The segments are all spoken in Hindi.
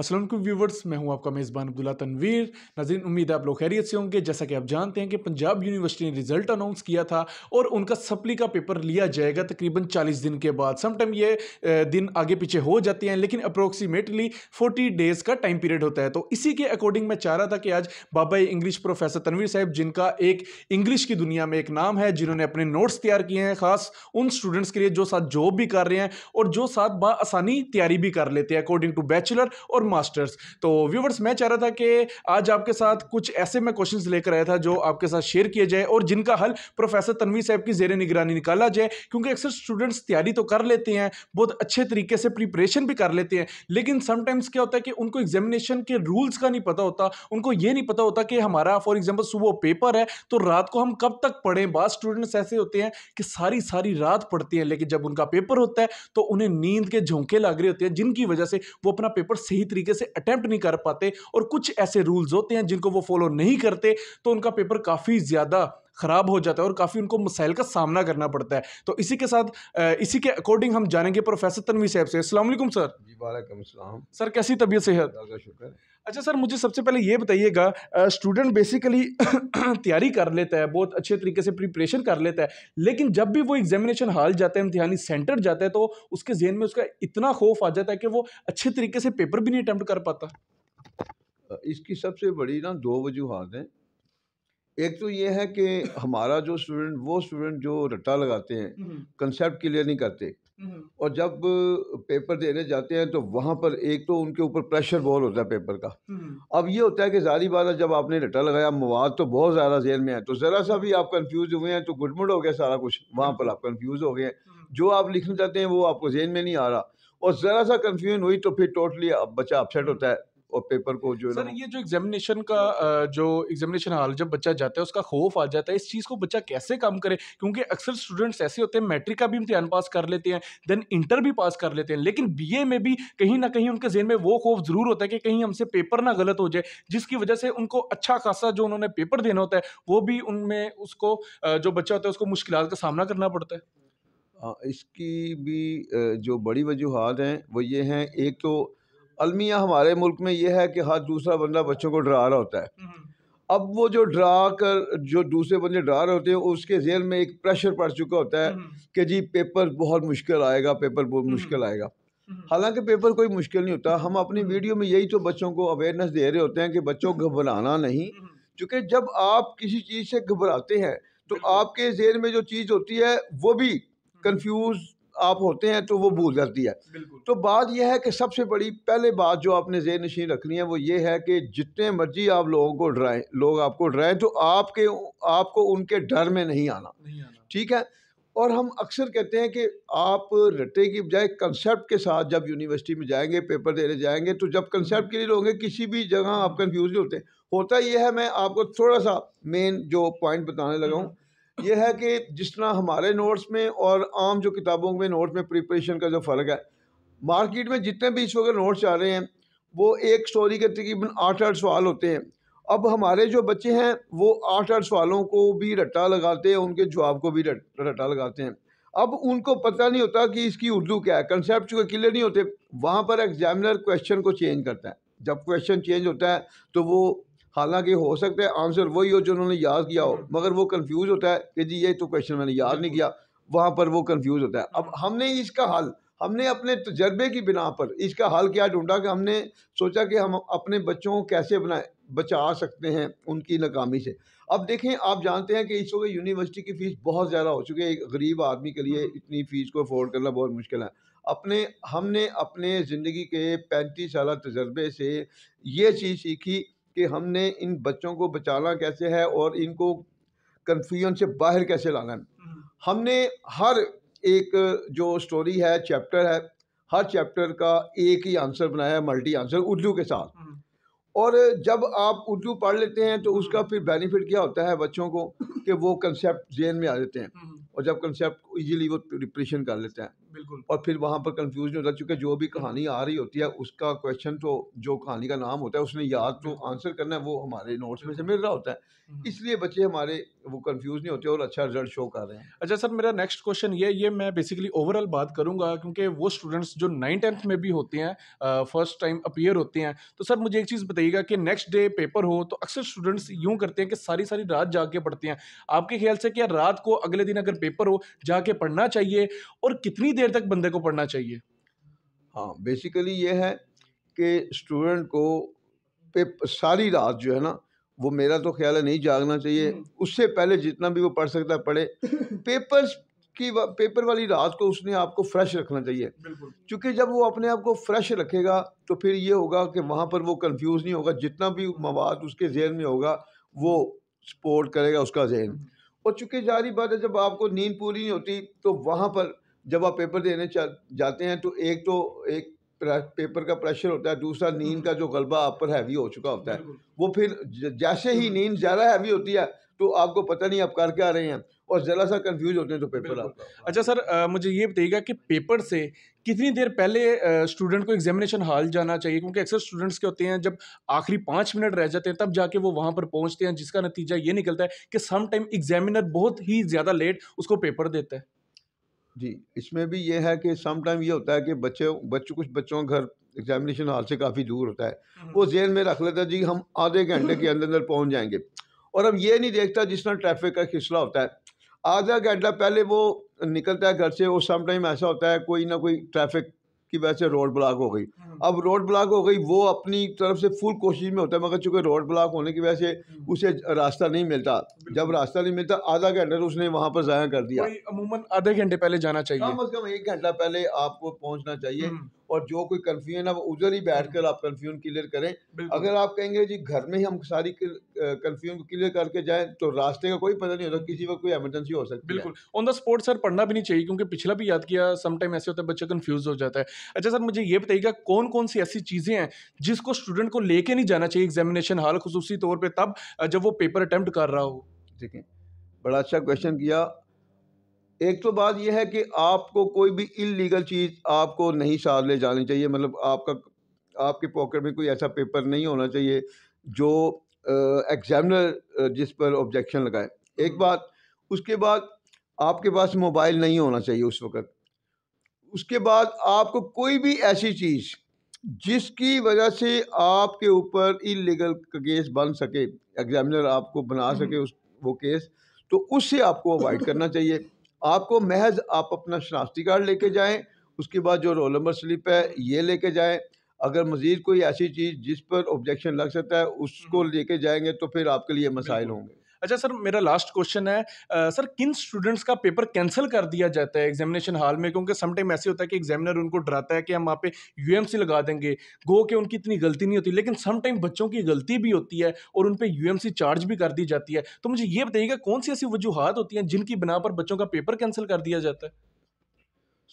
असलम व्यूवर्स मैं हूं आपका मेज़बान अब्दुल्ला तनवीर नजीन उम्मीद आप लोग खैरियत से होंगे जैसा कि आप जानते हैं कि पंजाब यूनिवर्सिटी ने रिजल्ट अनाउंस किया था और उनका सप्ली का पेपर लिया जाएगा तकरीबन 40 दिन के बाद समटाइम ये दिन आगे पीछे हो जाते हैं लेकिन अप्रोक्सीमेटली 40 डेज़ का टाइम पीरियड होता है तो इसी के अकॉर्डिंग मैं चाह रहा था कि आज बाबा इंग्लिश प्रोफेसर तनवीर साहब जिनका एक इंग्लिश की दुनिया में एक नाम है जिन्होंने अपने नोट्स तैयार किए हैं ख़ास उन स्टूडेंट्स के लिए जो साथ जॉब भी कर रहे हैं और जो साथ बसानी तैयारी भी कर लेते हैं अकॉर्डिंग टू बैचलर और मास्टर्स तो व्यूवर्स मैं चाह रहा था कि आज आपके साथ कुछ ऐसे मैं क्वेश्चंस लेकर आया था जो आपके साथ शेयर किए जाए और जिनका हल प्रोफेसर तनवीर साहब की जेर निगरानी निकाला जाए क्योंकि अक्सर स्टूडेंट्स तैयारी तो कर लेते हैं बहुत अच्छे तरीके से प्रिपरेशन भी कर लेते हैं लेकिन समटाइम्स क्या होता है कि उनको एग्जामिनेशन के रूल्स का नहीं पता होता उनको ये नहीं पता होता कि हमारा फॉर एग्जाम्पल सुबह पेपर है तो रात को हम कब तक पढ़ें बाद स्टूडेंट्स ऐसे होते हैं कि सारी सारी रात पढ़ते हैं लेकिन जब उनका पेपर होता है तो उन्हें नींद के झोंके लग रहे होते हैं जिनकी वजह से वो अपना पेपर सही तरीके तरीके से अटैम्प्ट नहीं कर पाते और कुछ ऐसे रूल्स होते हैं जिनको वो फॉलो नहीं करते तो उनका पेपर काफ़ी ज़्यादा ख़राब हो जाता है और काफ़ी उनको मसाइल का सामना करना पड़ता है तो इसी के साथ इसी के अकॉर्डिंग हम जानेंगे प्रोफेसर तनवी साहब से Aslam sir ji welcome sir कैसी तबीयत सेहत शुक्र अच्छा सर मुझे सबसे पहले ये बताइएगा स्टूडेंट बेसिकली तैयारी कर लेता है बहुत अच्छे तरीके से प्रिपरेशन कर लेता है लेकिन जब भी वो एग्जामिनेशन हाल जाते हैं इम्तिहानी सेंटर जाता है तो उसके जहन में उसका इतना खौफ आ जाता है कि वो अच्छे तरीके से पेपर भी नहीं अटैम्प्ट कर पाता इसकी सबसे बड़ी ना दो वजूहत हैं एक तो ये है कि हमारा जो स्टूडेंट वो स्टूडेंट जो रट्टा लगाते हैं कंसेप्ट हम्म। क्लियर नहीं करते हम्म। और जब पेपर देने जाते हैं तो वहाँ पर एक तो उनके ऊपर प्रेशर बहुत होता है पेपर का हम्म। अब ये होता है कि जारी बात जब आपने रट्टा लगाया मवाद तो बहुत ज़्यादा जेल में है तो ज़रा सा भी आप कंफ्यूज हुए हैं तो गुडमुड हो गया सारा कुछ वहाँ पर आप कंफ्यूज हो गए हैं जो आप लिखना चाहते हैं वो आपको जेहन में नहीं आ रहा और ज़रा सा कन्फ्यूजन हुई तो फिर टोटली बच्चा अपसेट होता है और पेपर को जो सर ये जो एग्जामिनेशन का हाँ। जो एग्जामिनेशन हाल जब बच्चा जाता है उसका खौफ आ जाता है इस चीज़ को बच्चा कैसे काम करे क्योंकि अक्सर स्टूडेंट्स ऐसे होते हैं मैट्रिक का भी इम्तहान पास कर लेते हैं देन इंटर भी पास कर लेते हैं लेकिन बी में भी कहीं ना कहीं उनके जहन में वो खौफ ज़रूर होता है कि कहीं हमसे पेपर ना गलत हो जाए जिसकी वजह से उनको अच्छा खासा जो उन्होंने पेपर देना होता है वो भी उनमें उसको जो बच्चा होता है उसको मुश्किल का सामना करना पड़ता है हाँ, इसकी भी जो बड़ी वजूहत हैं वो ये हैं एक तो अलमिया हमारे मुल्क में ये है कि हर दूसरा बंदा बच्चों को डरा रहा होता है हम्म। अब वो जो डरा कर जो दूसरे बंदे डरा रहे होते हैं उसके जेल में एक प्रेशर पड़ चुका होता है हम्म। कि जी पेपर बहुत मुश्किल आएगा पेपर बहुत हम्म। मुश्किल आएगा हालांकि पेपर कोई मुश्किल नहीं होता हम अपनी वीडियो में यही तो बच्चों को अवेयरनेस दे रहे होते हैं कि बच्चों को घबराना नहीं क्योंकि जब आप किसी चीज़ से घबराते हैं तो आपके जेल में जो चीज़ होती है वो भी कन्फ्यूज़ आप होते हैं तो वो भूल जाती है तो बात यह है कि सबसे बड़ी पहले बात जो आपने जेर नशीन रखनी है वो ये है कि जितने मर्जी आप लोगों को डराएं लोग आपको डराएं तो आपके आपको उनके डर में नहीं आना ठीक है और हम अक्सर कहते हैं कि आप रटे की बजाय कंसेप्ट के साथ जब यूनिवर्सिटी में जाएंगे पेपर देने जाएंगे तो जब कंसेप्ट के लिए लोगे किसी भी जगह आप कन्फ्यूज होते होता यह है मैं आपको थोड़ा सा मेन जो पॉइंट बताने लगा हूँ यह है कि जिस तरह हमारे नोट्स में और आम जो किताबों में नोट्स में प्रिपरेशन का जो फ़र्क है मार्केट में जितने भी इस वक्त नोट्स आ रहे हैं वो एक स्टोरी के तकरीबन आठ आठ सवाल होते हैं अब हमारे जो बच्चे हैं वो आठ आठ सवालों को भी रट्टा लगाते हैं उनके जवाब को भी रट्टा लगाते हैं अब उनको पता नहीं होता कि इसकी उर्दू क्या है कंसेप्ट के क्लियर नहीं होते वहाँ पर एग्जामिनर क्वेश्चन को चेंज करता है जब क्वेश्चन चेंज होता है तो वो हालांकि हो सकता है आंसर वही हो जो उन्होंने याद किया हो हम्म। मगर वो कन्फ्यूज़ होता है कि जी ये तो क्वेश्चन मैंने याद नहीं किया वहाँ पर वो कन्फ्यूज़ होता है अब हम्म। हमने इसका हल हमने अपने तजर्बे की बिना पर इसका हल क्या ढूंढा कि हमने सोचा कि हम अपने बच्चों को कैसे बनाए बचा सकते हैं उनकी नाकामी से अब देखें आप जानते हैं कि इस वक्त यूनिवर्सिटी की फ़ीस बहुत ज़्यादा हो चुकी है एक गरीब आदमी के लिए हम्म। इतनी फ़ीस को अफोर्ड करना बहुत मुश्किल है अपने हमने अपने ज़िंदगी के पैंतीस साल तजर्बे से ये चीज़ सीखी कि हमने इन बच्चों को बचाना कैसे है और इनको कन्फ्यूजन से बाहर कैसे लाना है हम्म। हमने हर एक जो स्टोरी है चैप्टर है हर चैप्टर का एक ही आंसर बनाया है मल्टी आंसर उर्दू के साथ हम्म। और जब आप उर्दू पढ़ लेते हैं तो उसका हम्म। फिर बेनिफिट क्या होता है बच्चों को कि वो कंसेप्ट जेन में आ जाते हैं और जब कंसेप्ट इजीली वो डिप्रेशन कर लेते हैं बिल्कुल और फिर वहाँ पर कन्फ्यूजन होता है चूँकि जो भी कहानी आ रही होती है उसका क्वेश्चन तो जो कहानी का नाम होता है उसने याद तो आंसर करना है वो हमारे नोट्स में से मिल रहा होता है हम्म। इसलिए बच्चे हमारे वो कंफ्यूज नहीं होते और अच्छा रिजल्ट शो कर रहे हैं अच्छा सर मेरा नेक्स्ट क्वेश्चन ये ये मैं बेसिकली ओवरऑल बात करूंगा क्योंकि वो स्टूडेंट्स जो नाइन टेंथ में भी होते हैं फर्स्ट टाइम अपियर होते हैं तो सर मुझे एक चीज़ बताइएगा कि नेक्स्ट डे पेपर हो तो अक्सर स्टूडेंट्स यूँ करते हैं कि सारी सारी रात जाके पढ़ते हैं आपके ख्याल से क्या रात को अगले दिन अगर पेपर हो जाके के पढ़ना चाहिए और कितनी देर तक बंदे को पढ़ना चाहिए हाँ बेसिकली ये है कि स्टूडेंट को पे सारी रात जो है ना वो मेरा तो ख्याल है नहीं जागना चाहिए हम्म। उससे पहले जितना भी वो पढ़ सकता है पढ़े पेपर्स की वा, पेपर वाली रात को उसने आपको फ्रेश रखना चाहिए क्योंकि जब वो अपने आप को फ्रेश रखेगा तो फिर ये होगा कि वहाँ पर वो कंफ्यूज नहीं होगा जितना भी मवाद उसके जहन में होगा वो सपोर्ट करेगा उसका जहन हम्म। और चूँकि जारी बात है जब आपको नींद पूरी नहीं होती तो वहाँ पर जब आप पेपर देने जाते हैं तो एक तो एक पेपर का प्रेशर होता है दूसरा नींद का जो गलबा आप पर हैवी हो चुका होता है वो फिर जैसे ही नींद ज़्यादा हैवी होती है तो आपको पता नहीं आप कर क्या रहे हैं और ज़रा सा कन्फ्यूज होते हैं तो पेपर आप अच्छा सर आ, मुझे ये बताइएगा कि पेपर से कितनी देर पहले स्टूडेंट को एग्जामिनेशन हॉल जाना चाहिए क्योंकि अक्सर स्टूडेंट्स के होते हैं जब आखिरी पाँच मिनट रह जाते हैं तब जाके वो वहाँ पर पहुँचते हैं जिसका नतीजा ये निकलता है कि सम टाइम एग्जामिनर बहुत ही ज़्यादा लेट उसको पेपर देता है जी इसमें भी ये है कि सम टाइम ये होता है कि बच्चे बच्चों कुछ बच्चों घर एग्जामिनेशन हॉल से काफ़ी दूर होता है हम्म। वो जेल में रख लेता है जी हम आधे घंटे के अंदर अंदर पहुँच जाएंगे और अब ये नहीं देखता जिस तरह ट्रैफिक का खिसला होता है आधा घंटा पहले वो निकलता है घर से और समटाइम ऐसा होता है कोई ना कोई ट्रैफिक की वजह से रोड ब्लॉक हो गई हाँ। अब रोड ब्लॉक हो गई वो अपनी तरफ से फुल कोशिश में होता है मगर चूँकि रोड ब्लॉक होने की वजह से हम्म। उसे रास्ता नहीं मिलता जब रास्ता नहीं मिलता आधा घंटा तो उसने वहाँ पर ज़ाया कर दिया अमूमन आधे घंटे पहले जाना चाहिए कम अज़ कम एक घंटा पहले आपको पहुँचना चाहिए हम्म। और जो कोई कन्फ्यूजन है वो उधर ही बैठ कर आप कन्फ्यूजन क्लियर करें अगर आप कहेंगे जी घर में ही हम सारी कन्फ्यूजन क्लियर करके जाए तो रास्ते का कोई पता नहीं होता किसी वक्त कोई एमरजेंसी हो सकती बिल्कुल ऑन द स्पॉट सर पढ़ना भी नहीं चाहिए क्योंकि पिछला भी याद किया समटाइम ऐसे होता है बच्चा कन्फ्यूज हो जाता है अच्छा सर मुझे ये बताइएगा कौन कौन सी ऐसी चीज़ें हैं जिसको स्टूडेंट को लेके नहीं जाना चाहिए एग्जामिनेशन हाल खसूसी तौर पर तब जब वो पेपर अटैम्प्ट कर रहा हो ठीक है बड़ा अच्छा क्वेश्चन किया एक तो बात यह है कि आपको कोई भी इलीगल चीज़ आपको नहीं साथ ले जानी चाहिए मतलब आपका आपके पॉकेट में कोई ऐसा पेपर नहीं होना चाहिए जो एग्जामिनर जिस पर ऑब्जेक्शन लगाए एक हम्म। बात उसके बाद आपके पास मोबाइल नहीं होना चाहिए उस वक़्त उसके बाद आपको कोई भी ऐसी चीज़ जिसकी वजह से आपके ऊपर इलीगल केस बन सके एग्जामिनर आपको बना सके हम्म। उस वो केस तो उससे आपको अवॉइड करना चाहिए आपको महज आप अपना शनाख्ती कार्ड लेके जाएं उसके बाद जो रोल नंबर स्लिप है ये लेके जाएं अगर मज़ीद कोई ऐसी चीज़ जिस पर ऑब्जेक्शन लग सकता है उसको हम्म। लेके जाएंगे तो फिर आपके लिए मसाइल होंगे अच्छा सर मेरा लास्ट क्वेश्चन है आ, सर किन स्टूडेंट्स का पेपर कैंसिल कर दिया जाता है एग्जामिनेशन हॉल में क्योंकि समटाइम ऐसे होता है कि एग्जामिनर उनको डराता है कि हम वहाँ पे यू लगा देंगे गो के उनकी इतनी गलती नहीं होती लेकिन समटाइम बच्चों की गलती भी होती है और उन पर यू चार्ज भी कर दी जाती है तो मुझे ये बताइएगा कौन सी ऐसी वजूहत होती हैं जिनकी बिना पर बच्चों का पेपर कैंसिल कर दिया जाता है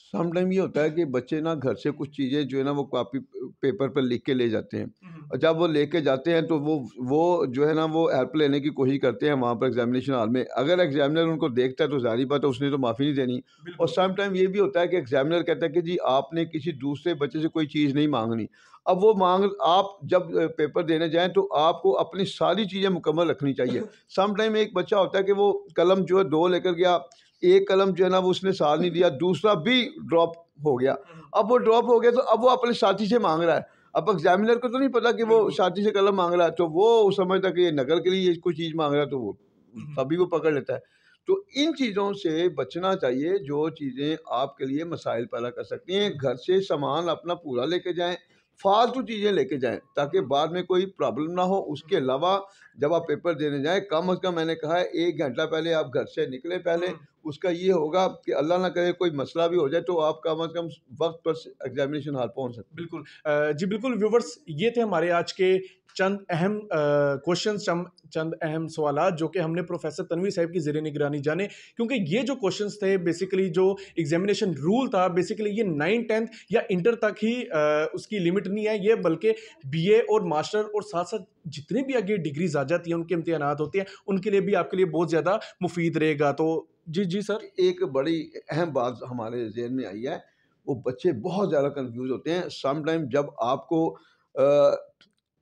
सम टाइम ये होता है कि बच्चे ना घर से कुछ चीज़ें जो है ना वो कापी पेपर पर लिख के ले जाते हैं हम्म। और जब वो लेके जाते हैं तो वो वो जो है ना वो हेल्प लेने की कोशिश करते हैं वहाँ पर एग्जामिनेशन हॉल में अगर एग्जामिनर उनको देखता है तो जारी बात है उसने तो माफ़ी नहीं देनी और सम टाइम ये भी होता है कि एग्जामिनर कहता है कि जी आपने किसी दूसरे बच्चे से कोई चीज़ नहीं मांगनी अब वो मांग आप जब पेपर देने जाएँ तो आपको अपनी सारी चीज़ें मुकम्मल रखनी चाहिए सम टाइम एक बच्चा होता है कि वो कलम जो है दो लेकर गया एक कलम जो है ना वो उसने साथ नहीं दिया दूसरा भी ड्रॉप हो गया अब वो ड्रॉप हो गया तो अब वो अपने साथी से मांग रहा है अब एग्जामिनर को तो नहीं पता कि वो साथी से कलम मांग रहा है तो वो समझता कि ये नकल के लिए कोई चीज़ मांग रहा है तो वो हम्म। तभी वो पकड़ लेता है तो इन चीज़ों से बचना चाहिए जो चीज़ें आपके लिए मसाइल पैदा कर सकती हैं घर से सामान अपना पूरा लेके जाए फालतू चीज़ें लेके जाएं ताकि बाद में कोई प्रॉब्लम ना हो उसके हम्म। अलावा जब आप पेपर देने जाएं कम अज़ कम मैंने कहा है एक घंटा पहले आप घर से निकले पहले हम्म। उसका ये होगा कि अल्लाह ना करे कोई मसला भी हो जाए तो आप कम अज़ कम वक्त पर एग्जामिनेशन हाल पहुँच सकते बिल्कुल जी बिल्कुल व्यूवर्स ये थे हमारे आज के चंद अहम क्वेश्चंस चंद अहम सवाल जो कि हमने प्रोफेसर तनवी साहब की जेरे निगरानी जाने क्योंकि ये जो क्वेश्चंस थे बेसिकली जो एग्जामिनेशन रूल था बेसिकली ये नाइन टेंथ या इंटर तक ही आ, उसकी लिमिट नहीं है ये बल्कि बीए और मास्टर और साथ साथ जितने भी आगे डिग्रीज आ जाती हैं उनके इम्तहान होते हैं उनके लिए भी आपके लिए बहुत ज़्यादा मुफीद रहेगा तो जी जी सर एक बड़ी अहम बात हमारे जहन में आई है वो बच्चे बहुत ज़्यादा कंफ्यूज होते हैं समटाइम जब आपको आ,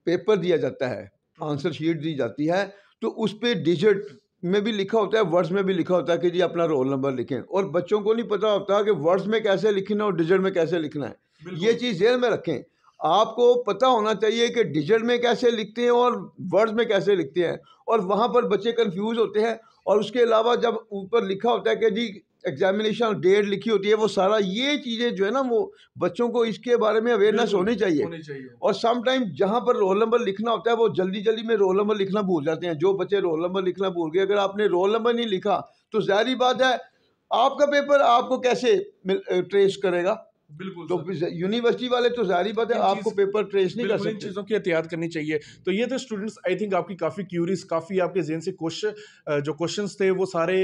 पेपर दिया जाता है आंसर शीट दी जाती है तो उस पर डिजिट में भी लिखा होता है वर्ड्स में भी लिखा होता है कि जी अपना रोल नंबर लिखें और बच्चों को नहीं पता होता कि वर्ड्स में कैसे लिखना और डिजिट में कैसे लिखना है ये चीज़ जेल में रखें आपको पता होना चाहिए कि डिजिट में कैसे लिखते हैं और वर्ड्स में कैसे लिखते हैं और वहाँ पर बच्चे कन्फ्यूज होते हैं और उसके अलावा जब ऊपर लिखा होता है कि जी एग्जामिनेशन डेट लिखी होती है वो सारा ये चीज़ें जो है ना वो बच्चों को इसके बारे में अवेयरनेस होनी चाहिए।, होनी चाहिए और समटाइम जहाँ पर रोल नंबर लिखना होता है वो जल्दी जल्दी में रोल नंबर लिखना भूल जाते हैं जो बच्चे रोल नंबर लिखना भूल गए अगर आपने रोल नंबर नहीं लिखा तो जाहरी बात है आपका पेपर आपको कैसे ट्रेस करेगा बिल्कुल तो यूनिवर्सिटी वाले तो जारी बात है आपको पेपर ट्रेस नहीं कर सकते इन चीज़ों की एहतियात करनी चाहिए तो ये थे स्टूडेंट्स आई थिंक आपकी काफ़ी क्यूरीज काफ़ी आपके जेन से क्वेश्चन जो क्वेश्चंस थे वो सारे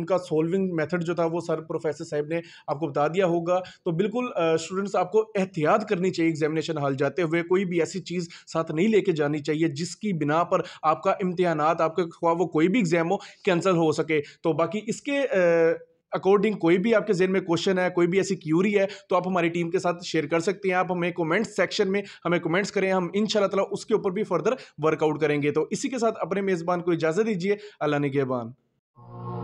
उनका सोल्विंग मेथड जो था वो सर प्रोफेसर साहब ने आपको बता दिया होगा तो बिल्कुल स्टूडेंट्स आपको एहतियात करनी चाहिए एग्जामिनेशन हाल जाते हुए कोई भी ऐसी चीज़ साथ नहीं लेके जानी चाहिए जिसकी बिना पर आपका इम्तहाना आपके वो कोई भी एग्जाम हो कैंसिल हो सके तो बाकी इसके अकॉर्डिंग कोई भी आपके जेन में क्वेश्चन है कोई भी ऐसी क्यूरी है तो आप हमारी टीम के साथ शेयर कर सकते हैं आप हमें कमेंट्स सेक्शन में हमें कमेंट्स करें हम इन ताला उसके ऊपर भी फर्दर वर्कआउट करेंगे तो इसी के साथ अपने मेज़बान को इजाज़त दीजिए अल्लाह ने